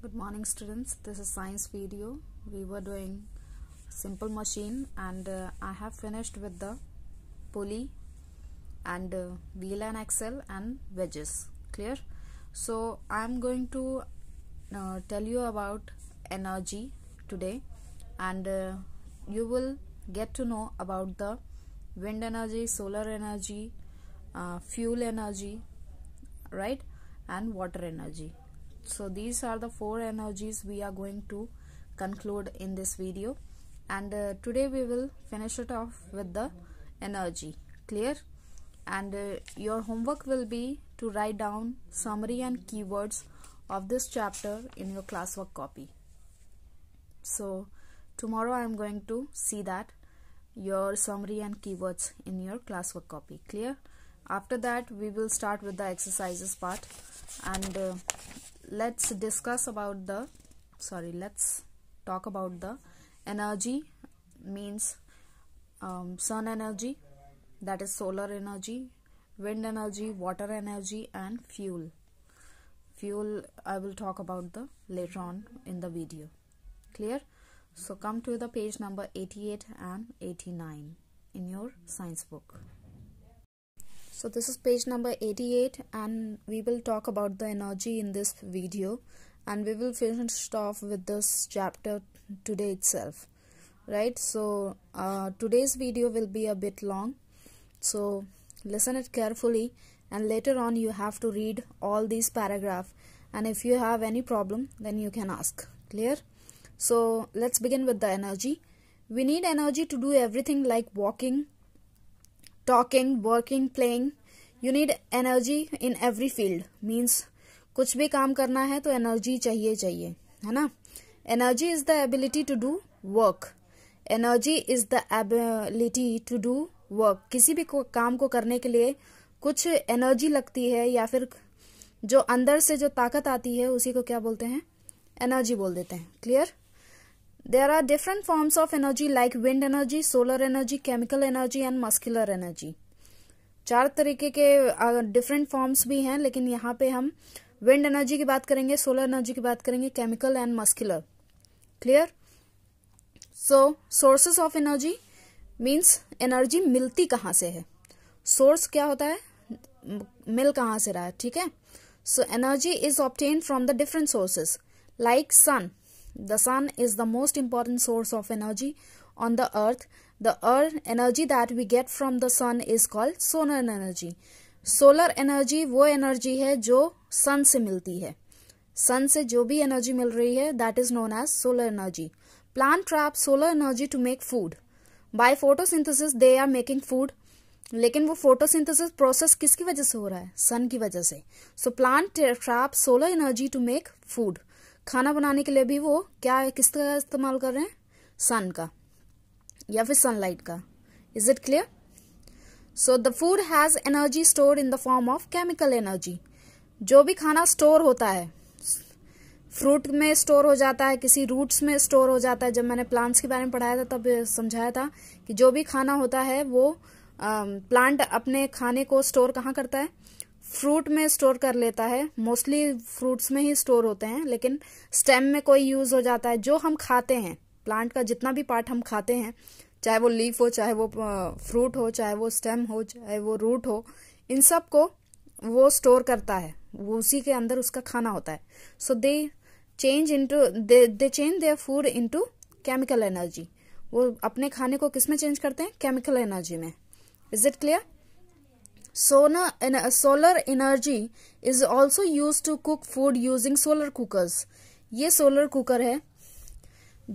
good morning students this is science video we were doing simple machine and uh, I have finished with the pulley and uh, wheel and axle and wedges clear so I'm going to uh, tell you about energy today and uh, you will get to know about the wind energy solar energy uh, fuel energy right and water energy so these are the four energies we are going to conclude in this video and uh, today we will finish it off with the energy clear and uh, your homework will be to write down summary and keywords of this chapter in your classwork copy so tomorrow i am going to see that your summary and keywords in your classwork copy clear after that we will start with the exercises part and uh, let's discuss about the sorry let's talk about the energy means um, sun energy that is solar energy wind energy water energy and fuel fuel i will talk about the later on in the video clear so come to the page number 88 and 89 in your science book so this is page number 88 and we will talk about the energy in this video and we will finish off with this chapter today itself right so uh, today's video will be a bit long so listen it carefully and later on you have to read all these paragraph and if you have any problem then you can ask clear so let's begin with the energy we need energy to do everything like walking talking working playing you need energy in every field means कुछ भी काम करना है तो energy चाहिए चाहिए है ना energy is the ability to do work energy is the ability to do work किसी भी काम को करने के लिए कुछ एनर्जी लगती है या फिर जो अंदर से जो ताकत आती है उसी को क्या बोलते हैं एनर्जी बोल देते हैं clear There are different forms of energy like wind energy, solar energy, chemical energy and muscular energy. चार तरीके के डिफरेंट फॉर्म्स भी हैं लेकिन यहाँ पे हम विंड एनर्जी की बात करेंगे सोलर एनर्जी की बात करेंगे chemical and muscular clear so sources of energy means energy मिलती कहाँ से है सोर्स क्या होता है मिल कहाँ से रहा है ठीक है so energy is obtain from the different sources like sun The sun is the most important source of energy on the earth. The earth energy that we get from the sun is called solar energy. Solar energy वो energy है जो सन से मिलती है सन से जो भी energy मिल रही है that is known as solar energy plant trap solar energy to make food by photosynthesis they are making food लेकिन वो फोटोसिंथेसिस प्रोसेस किसकी वजह से हो रहा है सन की वजह से so plant trap solar energy to make food खाना बनाने के लिए भी वो क्या है किसका इस्तेमाल कर रहे हैं सन का या फिर सनलाइट का is it clear so the food has energy store in the form of chemical energy जो भी खाना स्टोर होता है फ्रूट में स्टोर हो जाता है किसी रूट्स में स्टोर हो जाता है जब मैंने प्लांट्स के बारे में पढ़ाया था तब समझाया था कि जो भी खाना होता है वो प्लांट um, अपने खाने को स्टोर कहाँ करता है फ्रूट में स्टोर कर लेता है मोस्टली फ्रूट्स में ही स्टोर होते हैं लेकिन स्टेम में कोई यूज हो जाता है जो हम खाते हैं प्लांट का जितना भी पार्ट हम खाते हैं चाहे वो लीफ हो चाहे वो फ्रूट हो चाहे वो स्टेम हो चाहे वो रूट हो इन सब को वो स्टोर करता है वो उसी के अंदर उसका खाना होता है so they change into they change their food into chemical energy वो अपने खाने को किस में चेंज करते हैं केमिकल एनर्जी में is it clear Solar, solar energy is also used to cook food using solar cookers. ये solar cooker है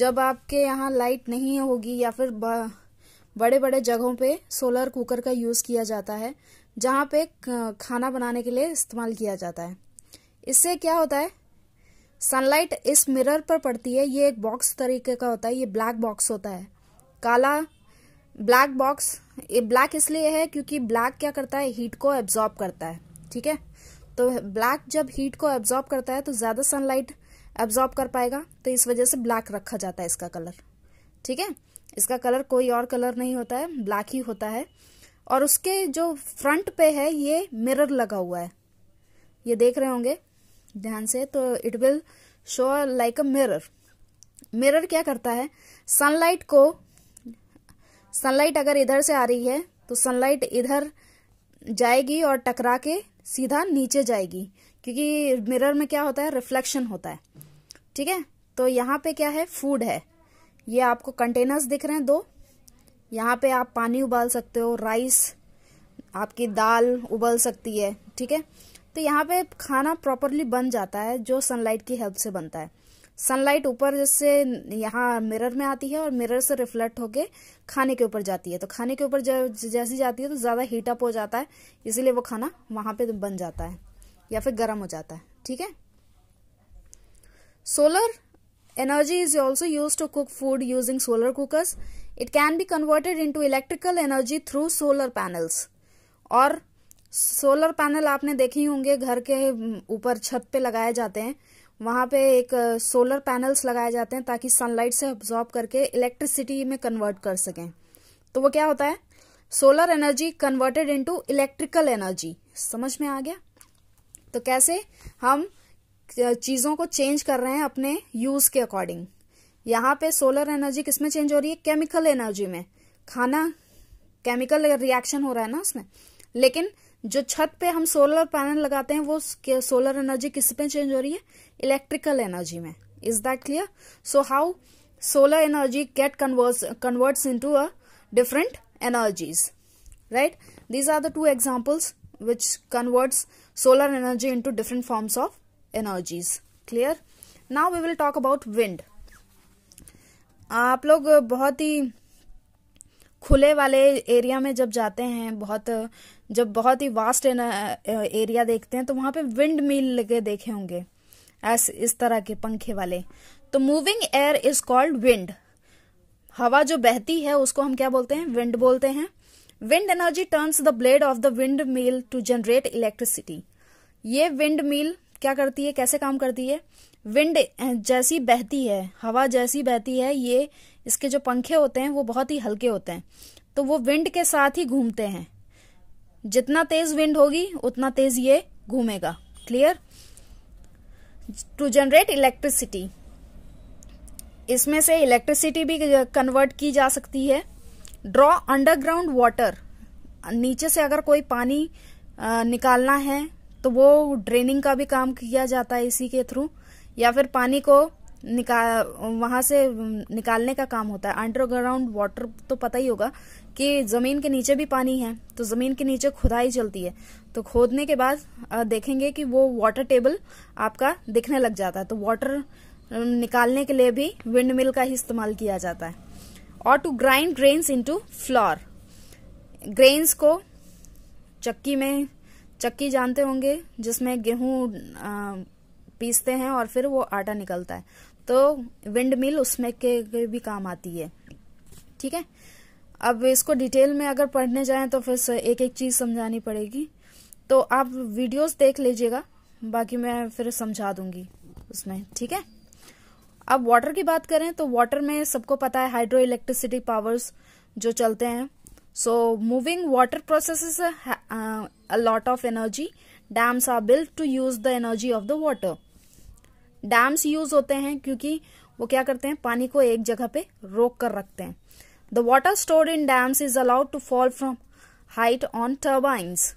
जब आपके यहाँ लाइट नहीं होगी या फिर बड़े बड़े जगहों पे सोलर कुकर का यूज़ किया जाता है जहाँ पे खाना बनाने के लिए इस्तेमाल किया जाता है इससे क्या होता है सनलाइट इस मिरर पर पड़ती है ये एक बॉक्स तरीके का होता है ये ब्लैक बॉक्स होता है काला ब्लैक बॉक्स ये ब्लैक इसलिए है क्योंकि ब्लैक क्या करता है हीट को एब्जॉर्ब करता है ठीक है तो ब्लैक जब हीट को एब्जॉर्ब करता है तो ज़्यादा सनलाइट एब्जॉर्ब कर पाएगा तो इस वजह से ब्लैक रखा जाता है इसका कलर ठीक है इसका कलर कोई और कलर नहीं होता है ब्लैक ही होता है और उसके जो फ्रंट पे है ये मिरर लगा हुआ है ये देख रहे होंगे ध्यान से तो it will show like a mirror mirror क्या करता है सनलाइट को सनलाइट अगर इधर से आ रही है तो सनलाइट इधर जाएगी और टकरा के सीधा नीचे जाएगी क्योंकि मिरर में क्या होता है रिफ्लेक्शन होता है ठीक है तो यहाँ पे क्या है फूड है ये आपको कंटेनर्स दिख रहे हैं दो यहाँ पे आप पानी उबाल सकते हो राइस आपकी दाल उबल सकती है ठीक है तो यहाँ पे खाना प्रॉपरली बन जाता है जो सनलाइट की हेल्प से बनता है सनलाइट ऊपर जैसे यहाँ मिरर में आती है और मिरर से रिफ्लेक्ट होके खाने के ऊपर जाती है तो खाने के ऊपर जैसी जाती है तो ज़्यादा हीटअप हो जाता है इसीलिए वो खाना वहाँ पे बन जाता है या फिर गर्म हो जाता है ठीक है solar energy is also use to cook food using solar cookers it can be converted in electrical energy through solar panels और सोलर पैनल आपने देखे होंगे घर के ऊपर छत पे लगाए जाते हैं वहाँ पे एक सोलर पैनल्स लगाए जाते हैं ताकि सनलाइट से ऑब्जॉर्ब करके इलेक्ट्रिसिटी में कन्वर्ट कर सकें तो वो क्या होता है solar energy converted into electrical energy समझ में आ गया तो कैसे हम चीज़ों को चेंज कर रहे हैं अपने यूज के अकॉर्डिंग यहाँ पे सोलर एनर्जी किसमें चेंज हो रही है केमिकल एनर्जी में खाना केमिकल रिएक्शन हो रहा है ना उसमें लेकिन जो छत पे हम सोलर पैनल लगाते हैं वो सोलर एनर्जी किस पे चेंज हो रही है इलेक्ट्रिकल एनर्जी में is that clear so how solar energy get converse converts to a different energies right these are the two examples which converts solar energy into different forms of energies clear now we will talk about wind आप लोग बहुत ही खुले वाले area में जब जाते हैं बहुत जब बहुत ही वास्ट एरिया देखते हैं तो वहां पे विंड मिल लगे देखे होंगे ऐसे इस तरह के पंखे वाले तो moving air is called wind हवा जो बहती है उसको हम क्या बोलते हैं विंड बोलते हैं wind energy turns the blade of the windmill to generate electricity ये विंड मिल क्या करती है कैसे काम करती है विंड जैसी बहती है हवा जैसी बहती है ये इसके जो पंखे होते हैं वो बहुत ही हल्के होते हैं तो वो विंड के साथ ही घूमते हैं जितना तेज विंड होगी उतना तेज ये घूमेगा क्लियर टू जनरेट इलेक्ट्रिसिटी इसमें से इलेक्ट्रिसिटी भी कन्वर्ट की जा सकती है ड्रॉ अंडरग्राउंड वाटर नीचे से अगर कोई पानी निकालना है तो वो ड्रेनिंग का भी काम किया जाता है इसी के थ्रू या फिर पानी को निकाल वहाँ से निकालने का काम होता है अंडरग्राउंड वाटर तो पता ही होगा कि ज़मीन के नीचे भी पानी है तो ज़मीन के नीचे खुदाई चलती है तो खोदने के बाद देखेंगे कि वो वाटर टेबल आपका दिखने लग जाता है तो वाटर निकालने के लिए भी विंड मिल का ही इस्तेमाल किया जाता है और to grind grains into flour grains को चक्की में चक्की जानते होंगे जिसमें गेहूँ पीसते हैं और फिर वो आटा निकलता है तो विंड मिल उसमें के, के भी काम आती है ठीक है अब इसको डिटेल में अगर पढ़ने जाएं तो फिर एक एक चीज समझानी पड़ेगी तो आप वीडियोस देख लीजिएगा बाकी मैं फिर समझा दूंगी उसमें ठीक है अब वाटर की बात करें तो वाटर में सबको पता है हाइड्रो इलेक्ट्रिसिटी पावर्स जो चलते हैं so moving water process a lot of energy dams are built to use the energy of the water dams use होते हैं क्योंकि वो क्या करते हैं पानी को एक जगह पे रोक कर रखते हैं the water store in dams is allowed to fall from height on turbines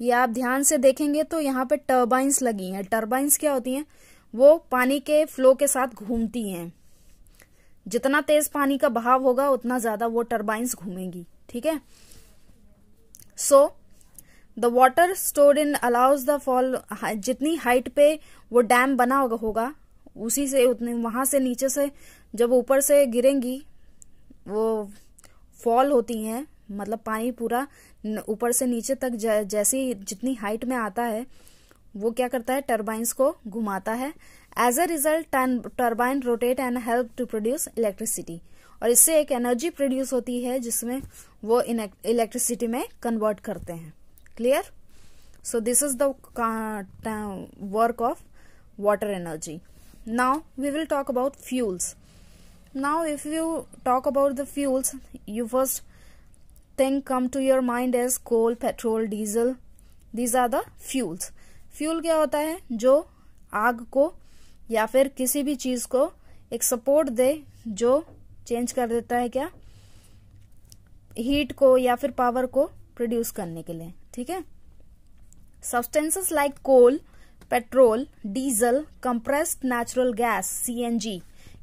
ये आप ध्यान से देखेंगे तो यहाँ पे टर्बाइंस लगी हैं टर्बाइंस क्या होती हैं वो पानी के फ्लो के साथ घूमती हैं जितना तेज पानी का बहाव होगा उतना ज्यादा वो टर्बाइंस घूमेंगी ठीक है so the water store in allows the fall जितनी हाइट पे वो डैम बना होगा उसी से उतने वहां से नीचे से जब ऊपर से गिरेंगी वो फॉल होती हैं मतलब पानी पूरा ऊपर से नीचे तक जैसी जितनी हाइट में आता है वो क्या करता है टर्बाइन को घुमाता है as a result turbine rotate and help to produce electricity और इससे एक एनर्जी प्रोड्यूस होती है जिसमें वो इलेक्ट्रिसिटी में कन्वर्ट करते हैं clear so this is the work of water energy now we will talk about fuels now if you talk about the fuels you first thing come to your mind as coal petrol diesel these are the fuels fuel क्या होता है जो आग को या फिर किसी भी चीज को एक सपोर्ट दे जो चेंज कर देता है क्या हीट को या फिर पावर को प्रोड्यूस करने के लिए ठीक है substances like coal petrol diesel compressed natural gas C CNG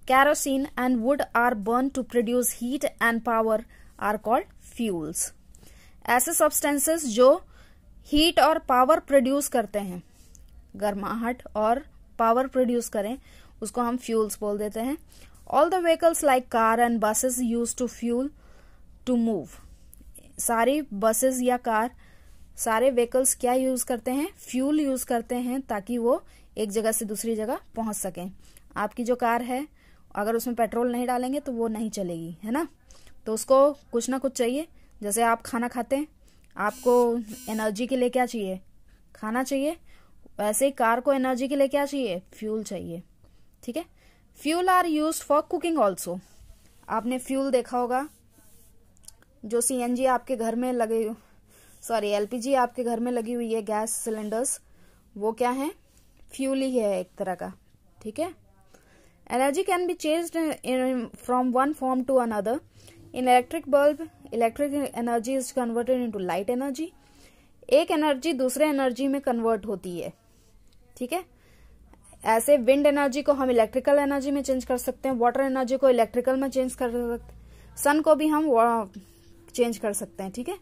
kerosene and wood are burn to produce heat and power are called fuels ऐसे सब्सटेंसेस जो हीट और पावर प्रोड्यूस करते हैं गर्माहट और पावर प्रोड्यूस करें उसको हम फ्यूल्स बोल देते हैं all the vehicles like car and buses use to fuel to move सारी बसेस या कार सारे व्हीकल्स क्या यूज करते हैं फ्यूल यूज करते हैं ताकि वो एक जगह से दूसरी जगह पहुंच सके आपकी जो कार है अगर उसमें पेट्रोल नहीं डालेंगे तो वो नहीं चलेगी है ना तो उसको कुछ ना कुछ चाहिए जैसे आप खाना खाते हैं आपको एनर्जी के लिए क्या चाहिए खाना चाहिए वैसे ही कार को एनर्जी के लिए क्या चाहिए फ्यूल चाहिए ठीक है fuel are use for cooking also आपने फ्यूल देखा होगा जो सी आपके घर में लगे सॉरी एलपीजी आपके घर में लगी हुई है गैस सिलेंडर्स वो क्या है फ्यूल ही है एक तरह का ठीक है energy can be change from one form to another in electric bulb electric energy is converted into light energy एक एनर्जी दूसरे एनर्जी में कन्वर्ट होती है ठीक है ऐसे विंड एनर्जी को हम इलेक्ट्रिकल एनर्जी में चेंज कर सकते हैं वाटर एनर्जी को इलेक्ट्रिकल में चेंज कर सकते सन को भी हम चेंज uh, कर सकते हैं ठीक है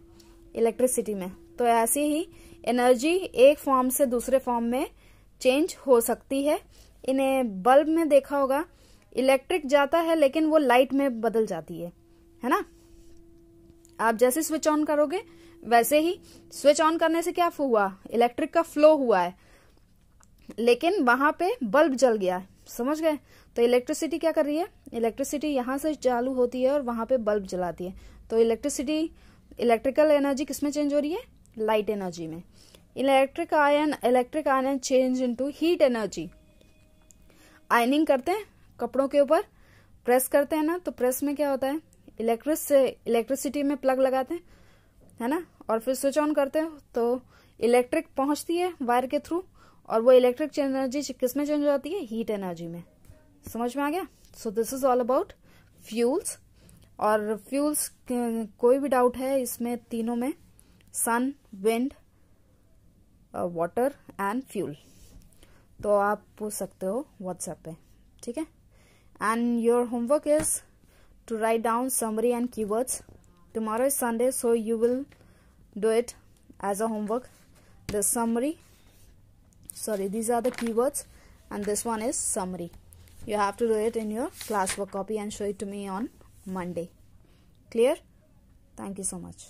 इलेक्ट्रिसिटी में तो ऐसी ही एनर्जी एक फॉर्म से दूसरे फॉर्म में चेंज हो सकती है इन्हें बल्ब में देखा होगा इलेक्ट्रिक जाता है लेकिन वो लाइट में बदल जाती है है ना आप जैसे स्विच ऑन करोगे वैसे ही स्विच ऑन करने से क्या हुआ इलेक्ट्रिक का फ्लो हुआ है लेकिन वहां पे बल्ब जल गया समझ गए तो इलेक्ट्रिसिटी क्या कर रही है इलेक्ट्रिसिटी यहां से चालू होती है और वहां पे बल्ब जलाती है तो इलेक्ट्रिसिटी इलेक्ट्रिकल एनर्जी किसमें चेंज हो रही है लाइट एनर्जी में electric iron electric iron change into heat energy ironing करते हैं कपड़ों के ऊपर प्रेस करते हैं ना तो प्रेस में क्या होता है इलेक्ट्रिस इलेक्ट्रिसिटी में प्लग लगाते हैं है ना और फिर स्विच ऑन करते हैं तो इलेक्ट्रिक पहुंचती है वायर के थ्रू और वो इलेक्ट्रिक एनर्जी किस में चेंज हो जाती है हीट एनर्जी में समझ में आ गया so this is all about fuels और फ्यूल्स कोई भी डाउट है इसमें तीनों में sun wind water and fuel तो आप पूछ सकते हो व्हाट्सएप पे ठीक है and your homework is to write down summary and keywords tomorrow is Sunday so you will do it as a homework the summary sorry these are the keywords and this one is summary you have to do it in your class work copy and show it to me on Monday. Clear? Thank you so much.